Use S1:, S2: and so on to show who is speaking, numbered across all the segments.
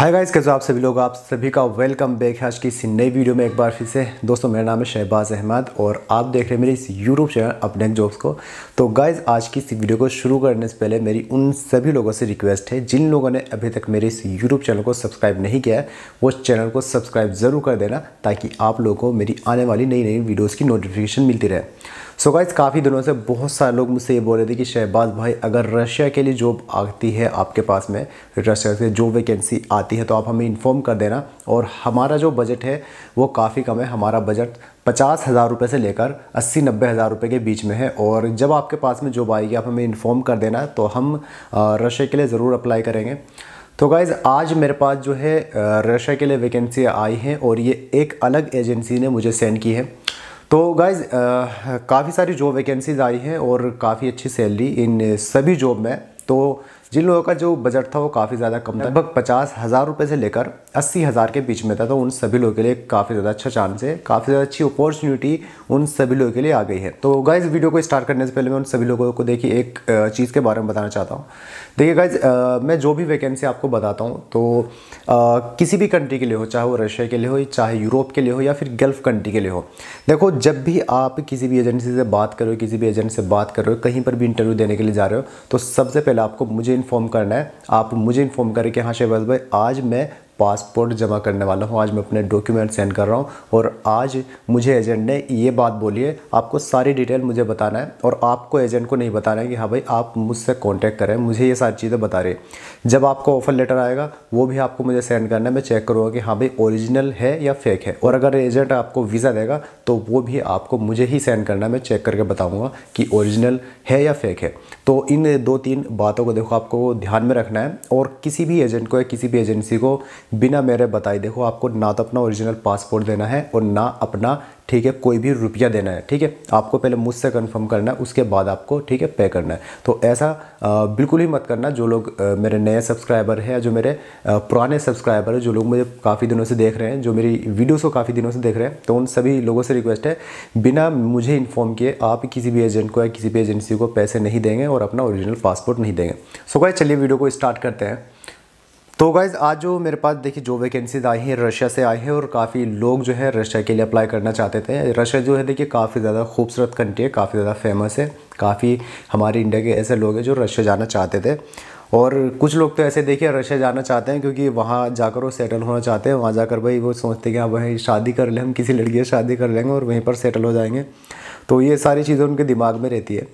S1: hi guys कैसे आप सभी लोग आप सभी का वेलकम बैक है आज की इस नई वीडियो में एक बार फिर से दोस्तों मेरा नाम है शहबाज अहमद और आप देख रहे हैं मेरे इस यूट्यूब चैनल अपने जॉब्स को तो गाइस आज की इस वीडियो को शुरू करने से पहले मेरी उन सभी लोगों से रिक्वेस्ट है जिन लोगों ने अभी तक मेरे इस यूट्यूब चैनल को सब्सक्राइब नहीं किया है वो चैनल को सब्सक्राइब ज़रूर कर देना ताकि आप लोगों को मेरी आने वाली नई नई वीडियोज़ की नोटिफिकेशन मिलती रहे सो गाइज काफ़ी दिनों से बहुत सारे लोग मुझसे ये बोल रहे थे कि शहबाज भाई अगर रशिया के लिए जॉब आती है आपके पास में रशिया से जो वैकेंसी आती है तो आप हमें इन्फॉर्म कर देना और हमारा जो बजट है वो काफ़ी कम है हमारा बजट पचास हज़ार रुपये से लेकर अस्सी नब्बे हज़ार रुपये के बीच में है और जब आपके पास में जॉब आएगी आप हमें इन्फॉर्म कर देना तो हम रशिया के लिए ज़रूर अप्लाई करेंगे तो गाइज़ आज मेरे पास जो है रशिया के लिए वैकेंसी आई है और ये एक अलग एजेंसी ने मुझे सेंड की है तो गाइज uh, काफ़ी सारी जॉब वैकेंसीज़ आई हैं और काफ़ी अच्छी सैलरी इन सभी जॉब में तो जिन लोगों का जो बजट था वो काफ़ी ज़्यादा कम था लगभग पचास हज़ार रुपये से लेकर अस्सी हज़ार के बीच में था तो उन सभी लोगों के लिए काफ़ी ज़्यादा अच्छा चांस है काफ़ी ज़्यादा अच्छी अपॉर्चुनिटी उन सभी लोगों के लिए आ गई है तो गाइज वीडियो को स्टार्ट करने से पहले मैं उन सभी लोगों को देखिए एक चीज़ के बारे में बताना चाहता हूँ देखिए गाइज मैं जो भी वैकेंसी आपको बताता हूँ तो किसी भी कंट्री के लिए हो चाहे वो रशिया के लिए हो चाहे यूरोप के लिए हो या फिर गल्फ़ कंट्री के लिए हो देखो जब भी आप किसी भी एजेंसी से बात करो किसी भी एजेंट से बात करो कहीं पर भी इंटरव्यू देने के लिए जा रहे हो तो सबसे पहले आपको मुझे इन्फॉर्म करना है आप मुझे इन्फॉर्म करें कि हाँ शहबाज भाई आज मैं पासपोर्ट जमा करने वाला हूँ आज मैं अपने डॉक्यूमेंट सेंड कर रहा हूँ और आज मुझे एजेंट ने ये बात बोली है आपको सारी डिटेल मुझे बताना है और आपको एजेंट को नहीं बताना है कि हाँ भाई आप मुझसे कॉन्टैक्ट करें मुझे ये सारी चीज़ें बता रहे जब आपको ऑफ़र लेटर आएगा वो भी आपको मुझे सेंड करना है मैं चेक करूँगा कि हाँ भाई ओरिजिनल है या फेक है और अगर एजेंट आपको वीज़ा देगा तो वो भी आपको मुझे ही सेंड करना है मैं चेक करके बताऊँगा कि ओरिजिनल है या फेक है तो इन दो तीन बातों को देखो आपको ध्यान में रखना है और किसी भी एजेंट को या किसी भी एजेंसी को बिना मेरे बताए देखो आपको ना तो अपना ओरिजिनल पासपोर्ट देना है और ना अपना ठीक है कोई भी रुपया देना है ठीक है आपको पहले मुझसे कंफर्म करना है उसके बाद आपको ठीक है पे करना है तो ऐसा बिल्कुल ही मत करना जो लोग मेरे नए सब्सक्राइबर हैं या जो मेरे पुराने सब्सक्राइबर हैं जो लोग मुझे काफ़ी दिनों से देख रहे हैं जो मेरी वीडियोस को काफ़ी दिनों से देख रहे हैं तो उन सभी लोगों से रिक्वेस्ट है बिना मुझे इन्फॉर्म किए आप किसी भी एजेंट को या किसी भी एजेंसी को पैसे नहीं देंगे और अपना ओरिजिनल पासपोर्ट नहीं देंगे सो so, चलिए वीडियो को स्टार्ट करते हैं तो गाइज़ आज जो मेरे पास देखिए जो वैकेंसीज आई हैं रशिया से आई हैं और काफ़ी लोग जो है रशिया के लिए अप्लाई करना चाहते थे रशिया जो है देखिए काफ़ी ज़्यादा खूबसूरत कंट्री है काफ़ी ज़्यादा फेमस है काफ़ी हमारे इंडिया के ऐसे लोग हैं जो रशिया जाना चाहते थे और कुछ लोग तो ऐसे देखिए रशिया जाना चाहते हैं क्योंकि वहाँ जाकर वो सेटल होना चाहते हैं वहाँ जाकर भाई वो सोचते हैं कि हाँ भाई शादी कर लें हम किसी लड़की से शादी कर लेंगे और वहीं पर सेटल हो जाएंगे तो ये सारी चीज़ें उनके दिमाग में रहती है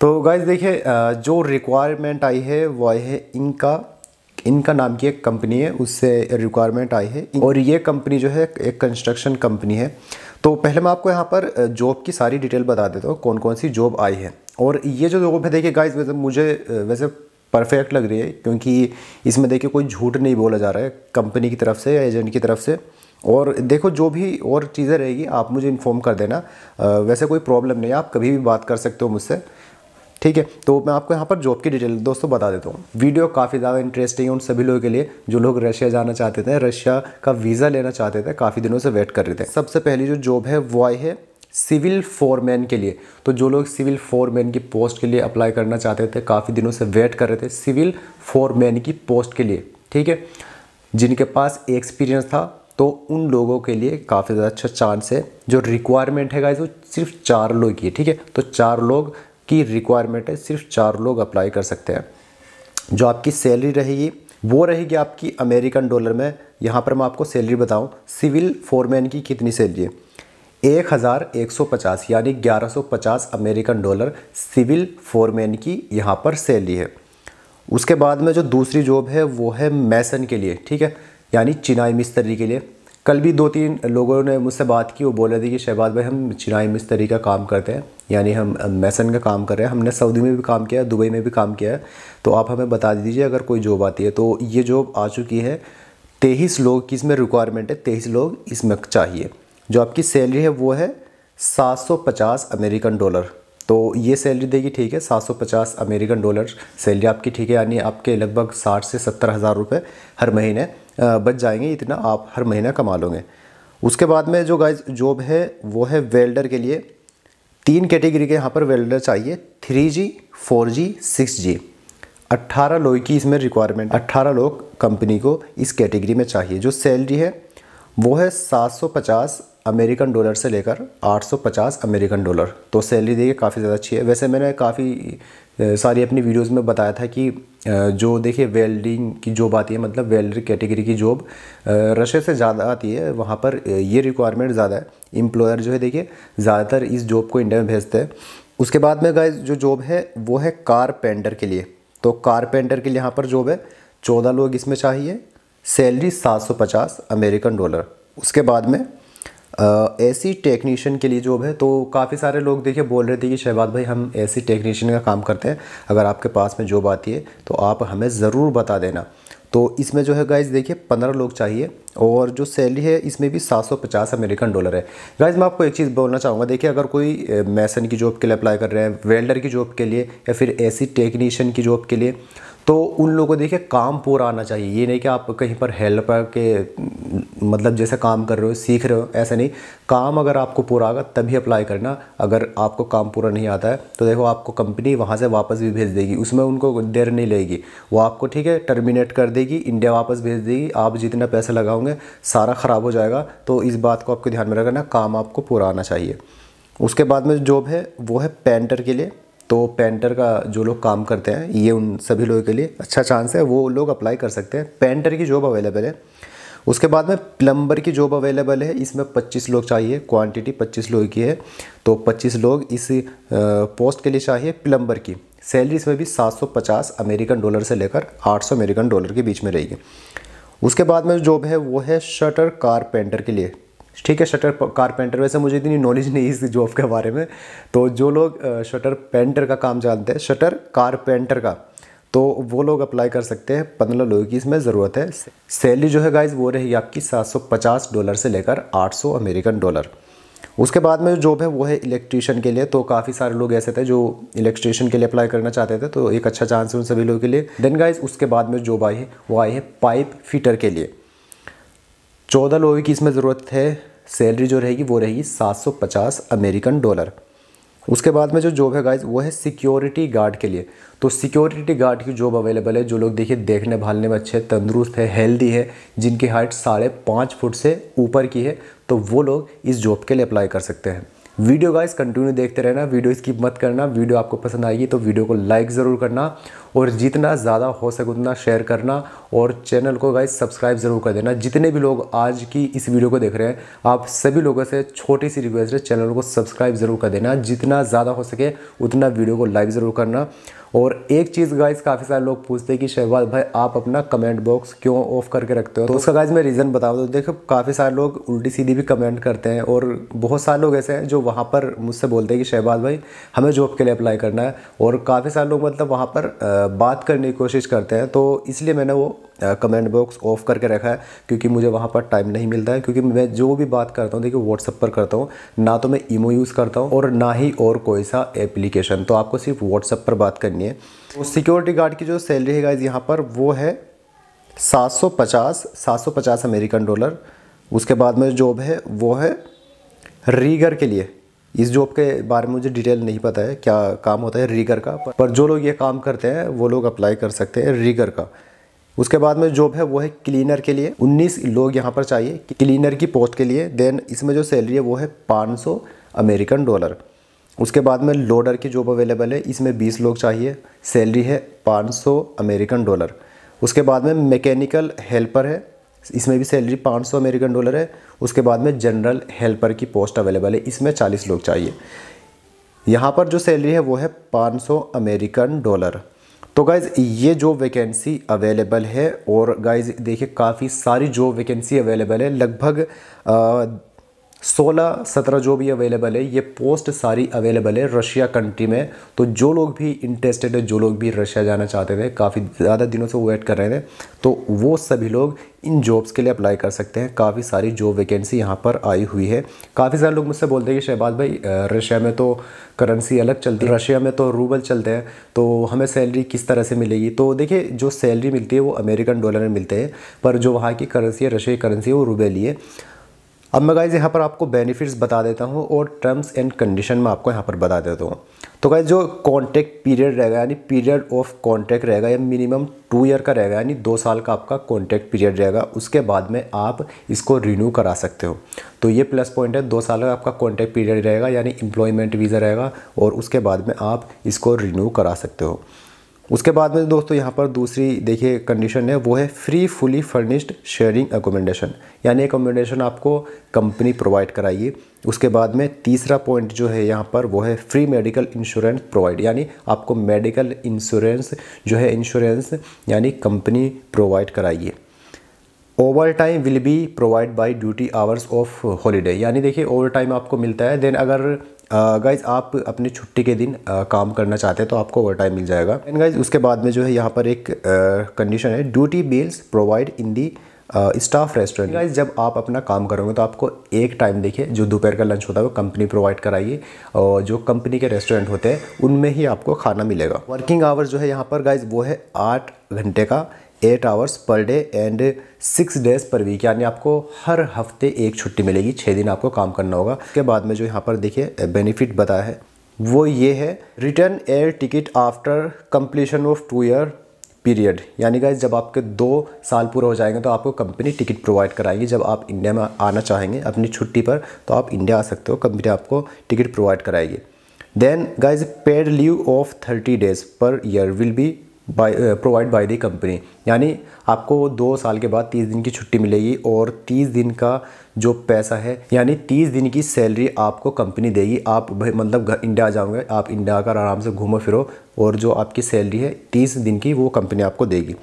S1: तो गाइज़ देखिए जो रिक्वायरमेंट आई है वो आई है इनका इनका नाम की एक कंपनी है उससे रिक्वायरमेंट आई है और ये कंपनी जो है एक कंस्ट्रक्शन कंपनी है तो पहले मैं आपको यहाँ पर जॉब की सारी डिटेल बता देता हूँ कौन कौन सी जॉब आई है और ये जो जॉब है देखिए गाइस वैसे मुझे वैसे परफेक्ट लग रही है क्योंकि इसमें देखिए कोई झूठ नहीं बोला जा रहा है कंपनी की तरफ से या एजेंट की तरफ से और देखो जो भी और चीज़ें रहेगी आप मुझे इन्फॉर्म कर देना वैसे कोई प्रॉब्लम नहीं आप कभी भी बात कर सकते हो मुझसे ठीक है तो मैं आपको यहाँ पर जॉब की डिटेल दोस्तों बता देता हूँ वीडियो काफ़ी ज़्यादा इंटरेस्टिंग है उन सभी लोगों के लिए जो लोग रशिया जाना चाहते थे रशिया का वीज़ा लेना चाहते थे काफ़ी दिनों से वेट कर रहे थे सबसे पहली जो जॉब है वो आई है सिविल फोरमैन के लिए तो जो लोग सिविल फोरमैन की पोस्ट के लिए अप्लाई करना चाहते थे काफ़ी दिनों से वेट कर रहे थे सिविल फोरमैन की पोस्ट के लिए ठीक है जिनके पास एक्सपीरियंस था तो उन लोगों के लिए काफ़ी ज़्यादा अच्छा चांस है जो रिक्वायरमेंट है गाइज वो सिर्फ चार लोग की है ठीक है तो चार लोग की रिक्वायरमेंट है सिर्फ चार लोग अप्लाई कर सकते हैं जो आपकी सैलरी रहेगी वो रहेगी आपकी अमेरिकन डॉलर में यहाँ पर मैं आपको सैलरी बताऊँ सिविल फोरमैन की कितनी सैलरी है एक हज़ार एक सौ पचास यानी ग्यारह सौ पचास अमेरिकन डॉलर सिविल फोरमैन की यहाँ पर सैलरी है उसके बाद में जो दूसरी जॉब है वो है मैसन के लिए ठीक है यानी चिनाई मिस्त्री के लिए कल भी दो तीन लोगों ने मुझसे बात की वो बोले थे कि शहबाज भाई हम चिनाई मिस्त्री का काम करते हैं यानी हम मैसन का काम कर रहे हैं हमने सऊदी में भी काम किया है दुबई में भी काम किया है तो आप हमें बता दीजिए अगर कोई जॉब आती है तो ये जॉब आ चुकी है तेईस लोग की इसमें रिक्वायरमेंट है तेईस लोग इसमें चाहिए जो आपकी सैलरी है वो है सात अमेरिकन डॉलर तो ये सैलरी देगी ठीक है 750 अमेरिकन डॉलर सैलरी आपकी ठीक है यानी आपके लगभग 60 से सत्तर हज़ार रुपये हर महीने बच जाएंगे इतना आप हर महीना कमा लोगे उसके बाद में जो गाइज जॉब है वो है वेल्डर के लिए तीन कैटेगरी के यहाँ पर वेल्डर चाहिए three G four G six G अट्ठारह लोग की इसमें रिक्वायरमेंट अट्ठारह लोग कंपनी को इस कैटेगरी में चाहिए जो सैलरी है वो है 750 अमेरिकन डॉलर से लेकर 850 अमेरिकन डॉलर तो सैलरी देखिए काफ़ी ज़्यादा अच्छी है वैसे मैंने काफ़ी सारी अपनी वीडियोज़ में बताया था कि जो देखिए वेल्डिंग की जॉब आती है मतलब वेल्डर कैटेगरी की जॉब रशिया से ज़्यादा आती है वहाँ पर ये रिक्वायरमेंट ज़्यादा है एम्प्लॉयर जो है देखिए ज़्यादातर इस जॉब को इंडिया में भेजते हैं उसके बाद में गाय जो जॉब है वो है कारपेंटर के लिए तो कारपेंटर के लिए यहाँ पर जॉब है चौदह लोग इसमें चाहिए सैलरी सात सौ पचास अमेरिकन डॉलर उसके बाद में ऐसी टेक्नीशियन के लिए जॉब है तो काफ़ी सारे लोग देखिए बोल रहे थे कि शहबाज भाई हम ऐसी टेक्नीशियन का काम करते हैं अगर आपके पास में जॉब आती है तो आप हमें ज़रूर बता देना तो इसमें जो है गाइज देखिए पंद्रह लोग चाहिए और जो सैलरी है इसमें भी सात सौ पचास अमेरिकन डॉलर है गाइज मैं आपको एक चीज़ बोलना चाहूँगा देखिए अगर कोई मैसन की जॉब के लिए अप्लाई कर रहे हैं वेल्डर की जॉब के लिए या फिर ऐसी टेक्नीशियन की जॉब के लिए तो उन लोगों को देखिए काम पूरा आना चाहिए ये नहीं कि आप कहीं पर हेल्पर के मतलब जैसे काम कर रहे हो सीख रहे हो ऐसा नहीं काम अगर आपको पूरा आगा तभी अप्लाई करना अगर आपको काम पूरा नहीं आता है तो देखो आपको कंपनी वहाँ से वापस भी भेज देगी उसमें उनको देर नहीं लेगी वो आपको ठीक है टर्मिनेट कर देगी इंडिया वापस भेज देगी आप जितना पैसा लगाओगे सारा ख़राब हो जाएगा तो इस बात को आपको ध्यान में रखना काम आपको पूरा आना चाहिए उसके बाद में जॉब है वो है पेंटर के लिए तो पेंटर का जो लोग काम करते हैं ये उन सभी लोगों के लिए अच्छा चांस है वो लोग अप्लाई कर सकते हैं पेंटर की जॉब अवेलेबल है उसके बाद में प्लम्बर की जॉब अवेलेबल है इसमें 25 लोग चाहिए क्वांटिटी 25 लोगों की है तो 25 लोग इस पोस्ट के लिए चाहिए प्लम्बर की सैलरी इसमें भी 750 अमेरिकन डॉलर से लेकर 800 अमेरिकन डॉलर के बीच में रहेगी उसके बाद में जॉब है वो है शटर कारपेंटर के लिए ठीक है शटर कारपेंटर वैसे मुझे इतनी नॉलेज नहीं इस जॉब के बारे में तो जो लोग शटर पेंटर का काम जानते हैं शटर कारपेंटर का तो वो लोग अप्लाई कर सकते हैं पंद्रह लोगों की इसमें ज़रूरत है सैलरी जो है गाइज वो रहेगी आपकी 750 डॉलर से लेकर 800 अमेरिकन डॉलर उसके बाद में जो जॉब है वो है इलेक्ट्रीशियन के लिए तो काफ़ी सारे लोग ऐसे थे जो इलेक्ट्रीशियन के लिए अप्लाई करना चाहते थे तो एक अच्छा चांस है उन सभी लोगों के लिए देन गाइज उसके बाद में जॉब आई है वो आई है पाइप फिटर के लिए चौदह लोगों की इसमें ज़रूरत है सैलरी जो रहेगी वो रहेगी 750 अमेरिकन डॉलर उसके बाद में जो जॉब है गाइज वो है सिक्योरिटी गार्ड के लिए तो सिक्योरिटी गार्ड की जॉब अवेलेबल है जो लोग देखिए देखने भालने में अच्छे तंदुरुस्त है हेल्दी है जिनकी हाइट साढ़े पाँच फुट से ऊपर की है तो वो लोग इस जॉब के लिए अप्लाई कर सकते हैं वीडियो गाइस कंटिन्यू देखते रहना वीडियो स्किप मत करना वीडियो आपको पसंद आएगी तो वीडियो को लाइक ज़रूर करना और जितना ज़्यादा हो सके उतना शेयर करना और चैनल को गाइस सब्सक्राइब ज़रूर कर देना जितने भी लोग आज की इस वीडियो को देख रहे हैं आप सभी लोगों से छोटी सी रिक्वेस्ट है चैनल को सब्सक्राइब ज़रूर कर देना जितना ज़्यादा हो सके उतना वीडियो को लाइक ज़रूर करना और एक चीज़ गाइज काफ़ी सारे लोग पूछते हैं कि शहबाज भाई आप अपना कमेंट बॉक्स क्यों ऑफ करके रखते हो तो उसका गाइज मैं रीज़न बता दूँ देखो काफ़ी सारे लोग उल्टी सीधी भी कमेंट करते हैं और बहुत सारे लोग ऐसे हैं जो वहाँ पर मुझसे बोलते हैं कि शहबाज भाई हमें जॉब के लिए अप्लाई करना है और काफ़ी सारे लोग मतलब वहाँ पर बात करने की कोशिश करते हैं तो इसलिए मैंने वो कमेंट बॉक्स ऑफ करके रखा है क्योंकि मुझे वहाँ पर टाइम नहीं मिलता है क्योंकि मैं जो भी बात करता हूँ देखिए व्हाट्सअप पर करता हूँ ना तो मैं ईमो यूज़ करता हूँ और ना ही और कोई सा एप्लीकेशन तो आपको सिर्फ व्हाट्सअप पर बात करनी है तो सिक्योरिटी गार्ड की जो सैलरी है गाइज यहाँ पर वो है 750 750 अमेरिकन डॉलर उसके बाद में जॉब है वो है रीगर के लिए इस जॉब के बारे में मुझे डिटेल नहीं पता है क्या काम होता है रीगर का पर जो लोग ये काम करते हैं वो लोग अप्लाई कर सकते हैं रीगर का उसके बाद में जॉब है वो है क्लीनर के लिए 19 लोग यहाँ पर चाहिए क्लीनर की पोस्ट के लिए देन इसमें जो सैलरी है वो है 500 अमेरिकन डॉलर उसके बाद में लोडर की जॉब अवेलेबल है इसमें 20 लोग चाहिए सैलरी है 500 अमेरिकन डॉलर उसके बाद में मैकेनिकल हेल्पर है इसमें भी सैलरी पाँच अमेरिकन डॉलर है उसके बाद में जनरल हेल्पर की पोस्ट अवेलेबल है इसमें चालीस लोग चाहिए यहाँ पर जो सैलरी है वो है पाँच अमेरिकन डॉलर तो गाइज़ ये जॉब वैकेंसी अवेलेबल है और गाइज़ देखिए काफ़ी सारी जॉब वैकेंसी अवेलेबल है लगभग सोलह सत्रह जो भी अवेलेबल है ये पोस्ट सारी अवेलेबल है रशिया कंट्री में तो जो लोग भी इंटरेस्टेड है जो लोग भी रशिया जाना चाहते थे काफ़ी ज़्यादा दिनों से वो वेट कर रहे थे तो वो सभी लोग इन जॉब्स के लिए अप्लाई कर सकते हैं काफ़ी सारी जॉब वैकेंसी यहाँ पर आई हुई है काफ़ी सारे लोग मुझसे बोलते हैं कि शहबाज भाई रशिया में तो करेंसी अलग चलती है रशिया में तो रूबल चलते हैं तो हमें सैलरी किस तरह से मिलेगी तो देखिए जो सैलरी मिलती है वो अमेरिकन डॉलर में मिलते हैं पर जो वहाँ की करेंसी है रशिया की करेंसी है वो रूबेली है अब मैं गाइज़ यहाँ पर आपको बेनिफिट्स बता देता हूँ और टर्म्स एंड कंडीशन में आपको यहाँ पर बता देता हूँ तो गाइज जो कॉन्टैक्ट पीरियड रहेगा यानी पीरियड ऑफ कॉन्टैक्ट रहेगा या मिनिमम टू ईयर का रहेगा यानी दो साल का आपका कॉन्टैक्ट पीरियड रहेगा उसके बाद में आप इसको रिन्यू करा सकते हो तो ये प्लस पॉइंट है दो साल का आपका कॉन्टैक्ट पीरियड रहेगा यानी एम्प्लॉयमेंट वीज़ा रहेगा और उसके बाद में आप इसको रिन्यू करा सकते हो उसके बाद में दोस्तों यहाँ पर दूसरी देखिए कंडीशन है वो है free fully furnished sharing accommodation यानी एकोमेंडेशन आपको कंपनी प्रोवाइड कराइए उसके बाद में तीसरा पॉइंट जो है यहाँ पर वो है फ्री मेडिकल इंश्योरेंस प्रोवाइड यानी आपको मेडिकल इंश्योरेंस जो है इंश्योरेंस यानी कंपनी प्रोवाइड कराइए over time will be provide by duty hours of holiday यानी देखिए ओवर टाइम आपको मिलता है देन अगर गाइज आप अपनी छुट्टी के दिन आ, काम करना चाहते हैं तो आपको ओवर टाइम मिल जाएगा एंड गाइज उसके बाद में जो है यहाँ पर एक कंडीशन है duty meals provide in the staff restaurant guys जब आप अपना काम करोगे तो आपको एक टाइम देखिए जो दोपहर का लंच होता है वो कंपनी प्रोवाइड कराइए और जो कंपनी के रेस्टोरेंट होते हैं उनमें ही आपको खाना मिलेगा वर्किंग आवर्स जो है यहाँ पर गाइज वो है आठ घंटे का eight hours per day and six days per week यानी आपको हर हफ्ते एक छुट्टी मिलेगी छः दिन आपको काम करना होगा उसके बाद में जो यहाँ पर देखिए बेनिफिट बताया है वो ये है return air ticket after completion of two year period यानी गाइज जब आपके दो साल पूरा हो जाएंगे तो आपको कंपनी टिकट प्रोवाइड कराएगी जब आप इंडिया में आना चाहेंगे अपनी छुट्टी पर तो आप इंडिया आ सकते हो कंपनी आपको टिकट प्रोवाइड कराएगी then guys paid leave of thirty days per year will be by provide by the company यानी आपको दो साल के बाद तीस दिन की छुट्टी मिलेगी और तीस दिन का जो पैसा है यानी तीस दिन की सैलरी आपको कंपनी देगी आप मतलब इंडिया जाओगे आप इंडिया आकर आराम से घूमो फिरो और जो आपकी सैलरी है तीस दिन की वो कंपनी आपको देगी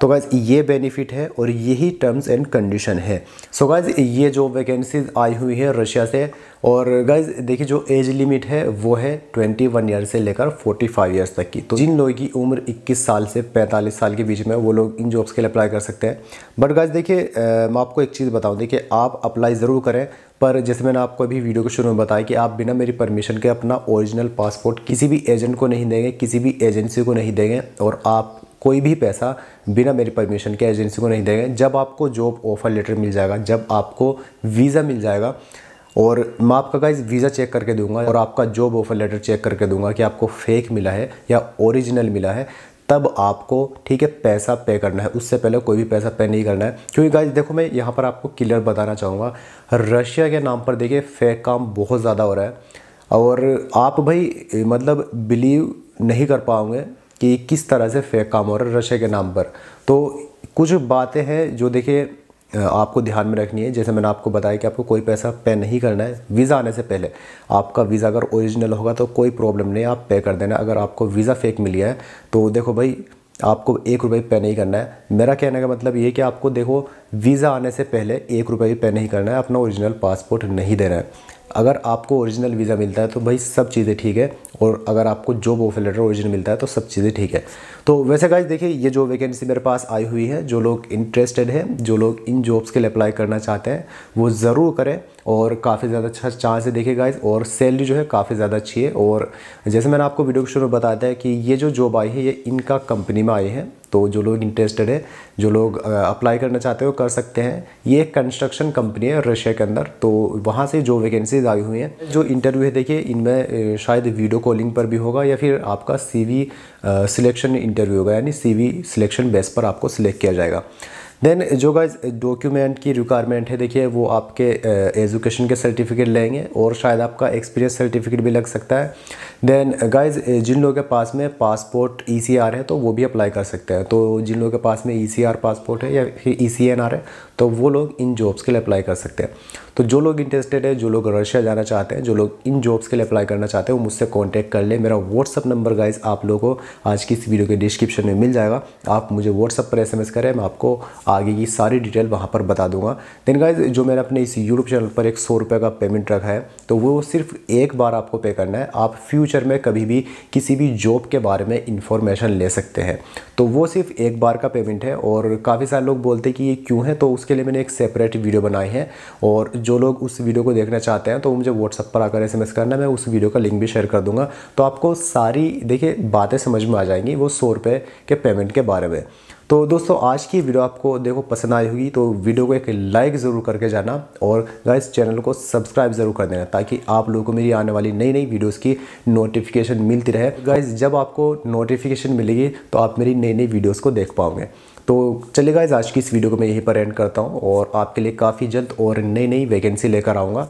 S1: तो गाइज़ ये बेनिफिट है और यही टर्म्स एंड कंडीशन है सो so गाइज़ ये जो वैकेंसीज आई हुई है रशिया से और गाइज़ देखिए जो एज लिमिट है वो है 21 वन ईयर से लेकर 45 फाइव ईयर्स तक की तो जिन लोगों की उम्र 21 साल से 45 साल के बीच में वो लोग इन जॉब्स के लिए अप्लाई कर सकते हैं बट गाइज़ देखिए मैं आपको एक चीज़ बताऊँ देखिए आप अप्लाई ज़रूर करें पर जैसे मैंने आपको अभी वीडियो के शुरू में बताया कि आप बिना मेरी परमिशन के अपना ओरिजिनल पासपोर्ट किसी भी एजेंट को नहीं देंगे किसी भी एजेंसी को नहीं देंगे और आप कोई भी पैसा बिना मेरी परमिशन के एजेंसी को नहीं देंगे जब आपको जॉब ऑफर लेटर मिल जाएगा जब आपको वीज़ा मिल जाएगा और मैं आपका गाइज वीज़ा चेक करके दूंगा और आपका जॉब ऑफर लेटर चेक करके दूंगा कि आपको फेक मिला है या ओरिजिनल मिला है तब आपको ठीक है पैसा पे करना है उससे पहले कोई भी पैसा पे नहीं करना है क्योंकि गाइज देखो मैं यहाँ पर आपको क्लियर बताना चाहूँगा रशिया के नाम पर देखिए फेक काम बहुत ज़्यादा हो रहा है और आप भाई मतलब बिलीव नहीं कर पाओगे कि किस तरह से फेक काम हो रहा है रशिया के नाम पर तो कुछ बातें हैं जो देखिए आपको ध्यान में रखनी है जैसे मैंने आपको बताया कि आपको कोई पैसा पे नहीं करना है वीज़ा आने से पहले आपका वीज़ा अगर ओरिजिनल होगा तो कोई प्रॉब्लम नहीं आप पे कर देना अगर आपको वीज़ा फेक मिली है तो देखो भाई आपको एक रुपये पे नहीं करना है मेरा कहने का मतलब ये कि आपको देखो वीज़ा आने से पहले एक रुपये भी पे नहीं करना है अपना ओरिजिनल पासपोर्ट नहीं देना है अगर आपको ओरिजिनल वीज़ा मिलता है तो भाई सब चीज़ें ठीक है और अगर आपको जॉब ऑफर लेटर ओरिजिनल मिलता है तो सब चीज़ें ठीक है तो वैसे गाइज देखिए ये जो वैकेंसी मेरे पास आई हुई है जो लोग इंटरेस्टेड हैं जो लोग इन जॉब्स के लिए अप्लाई करना चाहते हैं वो ज़रूर करें और काफ़ी ज़्यादा अच्छा चांस है देखिए गाइज और सैलरी जो है काफ़ी ज़्यादा अच्छी है और जैसे मैंने आपको वीडियो के शुरू में बताया है कि ये जो जॉब आई है ये इनका कंपनी में आई है तो जो लोग इंटरेस्टेड है जो लोग अप्लाई करना चाहते हो कर सकते हैं ये एक कंस्ट्रक्शन कंपनी है रशिया के अंदर तो वहाँ से जो वैकेंसीज आई हुई हैं जो इंटरव्यू है देखिए इनमें शायद वीडियो कॉलिंग पर भी होगा या फिर आपका सीवी सिलेक्शन इंटरव्यू होगा यानी सीवी सिलेक्शन बेस पर आपको सिलेक्ट किया जाएगा देन जो गाइज डॉक्यूमेंट की रिक्वायरमेंट है देखिए वो आपके एजुकेशन के सर्टिफिकेट लेंगे और शायद आपका एक्सपीरियंस सर्टिफिकेट भी लग सकता है देन गाइज जिन लोगों के पास में पासपोर्ट ई e है तो वो भी अप्लाई कर सकते हैं तो जिन लोगों के पास में ई e पासपोर्ट है या फिर ई e है तो वो लोग इन जॉब्स के लिए अप्लाई कर सकते हैं तो जो लोग इंटरेस्टेड है जो लोग रशिया जाना चाहते हैं जो लोग इन जॉब्स के लिए अप्लाई करना चाहते हैं वो मुझसे कॉन्टैक्ट कर ले मेरा व्हाट्सअप नंबर गाइज आप लोगों को आज की इस वीडियो के डिस्क्रिप्शन में मिल जाएगा आप मुझे व्हाट्सअप पर एस करें मैं आपको आगे की सारी डिटेल वहाँ पर बता दूंगा देन गाइज जो मैंने अपने इस यूट्यूब चैनल पर एक सौ रुपये का पेमेंट रखा है तो वो सिर्फ एक बार आपको पे करना है आप फ्यूचर में कभी भी किसी भी जॉब के बारे में इन्फॉर्मेशन ले सकते हैं तो वो सिर्फ एक बार का पेमेंट है और काफ़ी सारे लोग बोलते हैं कि ये क्यों है तो उसके लिए मैंने एक सेपरेट वीडियो बनाई है और जो लोग उस वीडियो को देखना चाहते हैं तो मुझे व्हाट्सअप पर आकर एस करना मैं उस वीडियो का लिंक भी शेयर कर दूंगा तो आपको सारी देखिए बातें समझ में आ जाएंगी वो सौ रुपये के पेमेंट के बारे में तो दोस्तों आज की वीडियो आपको देखो पसंद आई होगी तो वीडियो को एक लाइक ज़रूर करके जाना और इस चैनल को सब्सक्राइब ज़रूर कर देना ताकि आप लोगों को मेरी आने वाली नई नई वीडियोस की नोटिफिकेशन मिलती रहे गाइज जब आपको नोटिफिकेशन मिलेगी तो आप मेरी नई नई वीडियोस को देख पाओगे तो चलेगा इस आज की इस वीडियो को मैं यहीं पर एंड करता हूँ और आपके लिए काफ़ी जल्द और नई नई वैकेंसी लेकर आऊँगा